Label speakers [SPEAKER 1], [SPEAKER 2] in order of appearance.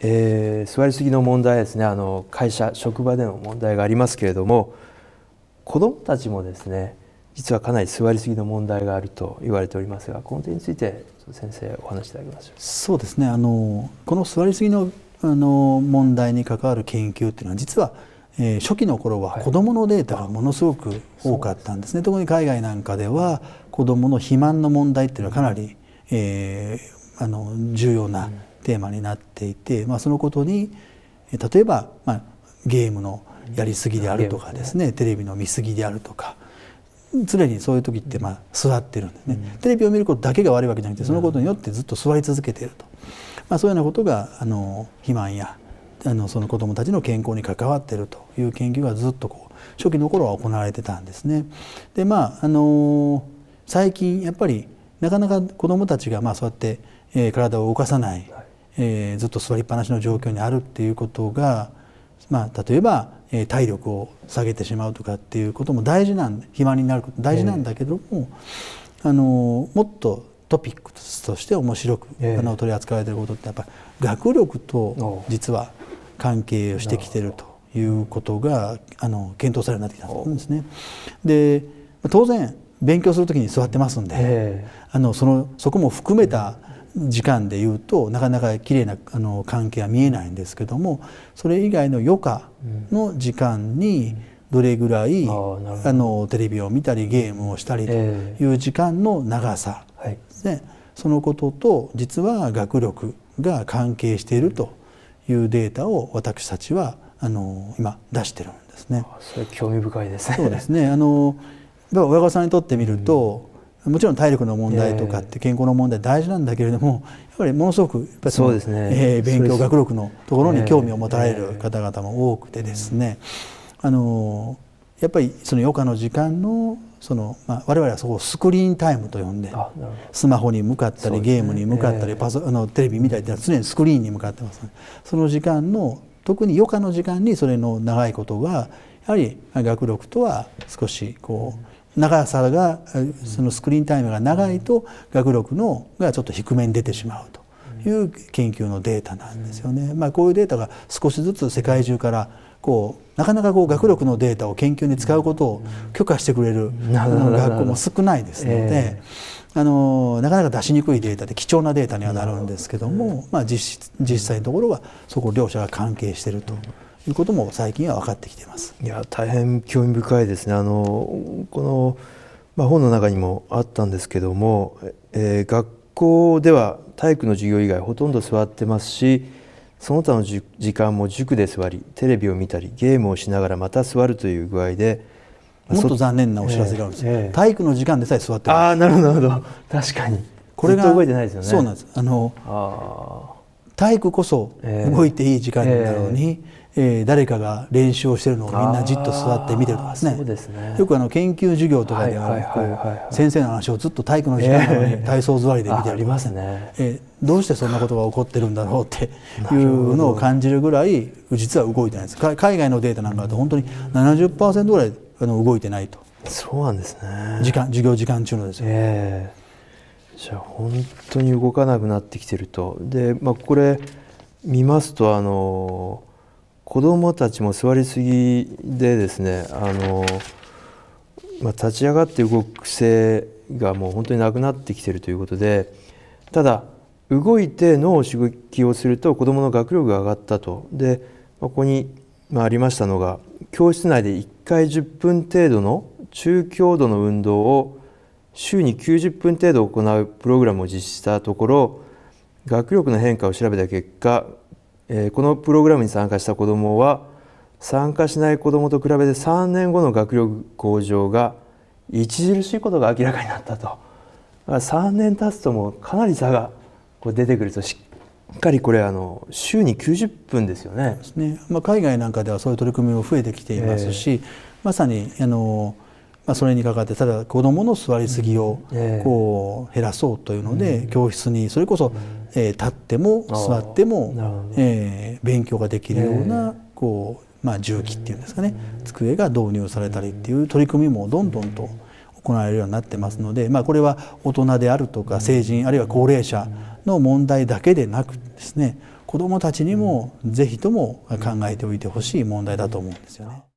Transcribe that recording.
[SPEAKER 1] えー、座りすぎの問題ですねあの会社職場での問題がありますけれども子どもたちもですね実はかなり座りすぎの問題があると言われておりますがこの点について先生お話しいただきまし
[SPEAKER 2] ょうそうですねあのこの座りすぎのあの問題に関わる研究っていうのは実は、えー、初期の頃は子どものデータがものすごく多かったんですね、はい、特に海外なんかでは子どもの肥満の問題っていうのはかなり、えー、あの重要な、うんテーマになっていて、まあ、そのことに例えば、まあ、ゲームのやりすぎであるとかですねテレビの見すぎであるとか常にそういう時ってまあ座ってるんですね、うん、テレビを見ることだけが悪いわけじゃなくてそのことによってずっと座り続けていると、まあ、そういうようなことがあの肥満やあのその子どもたちの健康に関わっているという研究がずっとこう初期の頃は行われてたんですね。でまああの最近やっぱりなかなか子どもたちがまあそうやって、え体を動かさないえー、ずっと座りっぱなしの状況にあるっていうことが、まあ、例えば、えー、体力を下げてしまうとかっていうことも大事なんで肥満になること大事なんだけども、えー、あのもっとトピックスとして面白く、えー、あの取り扱われていることってやっぱ学力と実は関係をしてきてるということがあの検討されるようになってきたんですね。で当然勉強するときに座ってますんで、えー、あのそのそこも含めた時間でいうとなかなか綺麗なあな関係は見えないんですけどもそれ以外の余暇の時間にどれぐらい、うん、あのテレビを見たりゲームをしたりという時間の長さ、えー、はい、そのことと実は学力が関係しているというデータを私たちはあの今出してるんですね。それ興味深いですね。そうですね。あの親御さんにとってみると、もちろん体力の問題とかって健康の問題大事なんだけれどもやっぱりものすごくやっぱそうですね、えー、勉強学力のところに興味を持たれる方々も多くてですね、あのやっぱりその余暇の時間のその、まあ、我々はそこをスクリーンタイムと呼んでスマホに向かったり、ゲームに向かったり、パソあのテレビ見たりって常にスクリーンに向かってます、ね、その時間の特に余暇の時間にそれの長いことがやはり学力とは少しこう、長さがそのスクリーンタイムが長いと学力のがちょっと低めに出てしまうという研究のデータなんですよね。まあ、こういうデータが少しずつ世界中からこうなかなかこう学力のデータを研究に使うことを許可してくれる学校も少ないですので、あのなかなか出しにくいデータで貴重なデータにはなるんですけども、まあ、実際のところはそこ両者が関係してると。いうことも最近は分かってきていま
[SPEAKER 1] すいや大変興味深いですねあのこの、まあ、本の中にもあったんですけども、えー、学校では体育の授業以外ほとんど座ってますしその他の時間も塾で座りテレビを見たりゲームをしながらまた座るという具合で
[SPEAKER 2] もっと残念なお知らせがあるんです、えーえー、体育の時間でさえ座ってああなるほど確かに
[SPEAKER 1] これが覚えてないですよねそうなんです
[SPEAKER 2] あのあ体育こそ動いていい時間なのに、えー、えー、誰かが練習をしてるのをみんなじっと座って見てるとかですねですねよくあの研究授業とかでは先生の話をずっと体育の時間なのに体操座りで見てる、えー、ありますね、えー、どうしてそんなことが起こってるんだろうっていうのを感じるぐらい実は動いてないです海外のデータなんかだと本当に70%ぐらいあの動いてないとそうなんですね時間授業時間中のですよ、え
[SPEAKER 1] ーじゃあ本当に動かなくなってきてるとで、まあ、これ見ますとあの子どもたちも座りすぎでですねあの、まあ、立ち上がって動く癖がもう本当になくなってきてるということでただ動いて脳を刺激をすると子どもの学力が上がったとで、まあ、ここに、まあ、ありましたのが教室内で1回10分程度の中強度の運動を週に90分程度行うプログラムを実施したところ学力の変化を調べた結果、このプログラムに参加した子どもは参加しない子どもと比べて3年後の学力向上が著しいことが明らかになったと3年経つともかなり差が出てくるとしっかりこれあの
[SPEAKER 2] 週に90分ですよね、ね、まあ、海外なんかではそういう取り組みも増えてきていますし、えー、まさにあのまあ、それにかかってただ子どもの座りすぎをこう減らそうというので、教室にそれこそ、え立っても座っても、え勉強ができるようなこう、まあ、重機っていうんですかね机が導入されたりっていう取り組みもどんどんと行われるようになってますので、まあ、これは大人であるとか成人あるいは高齢者の問題だけでなくですね子どもたちにも是非とも考えておいてほしい問題だと思うんですよね。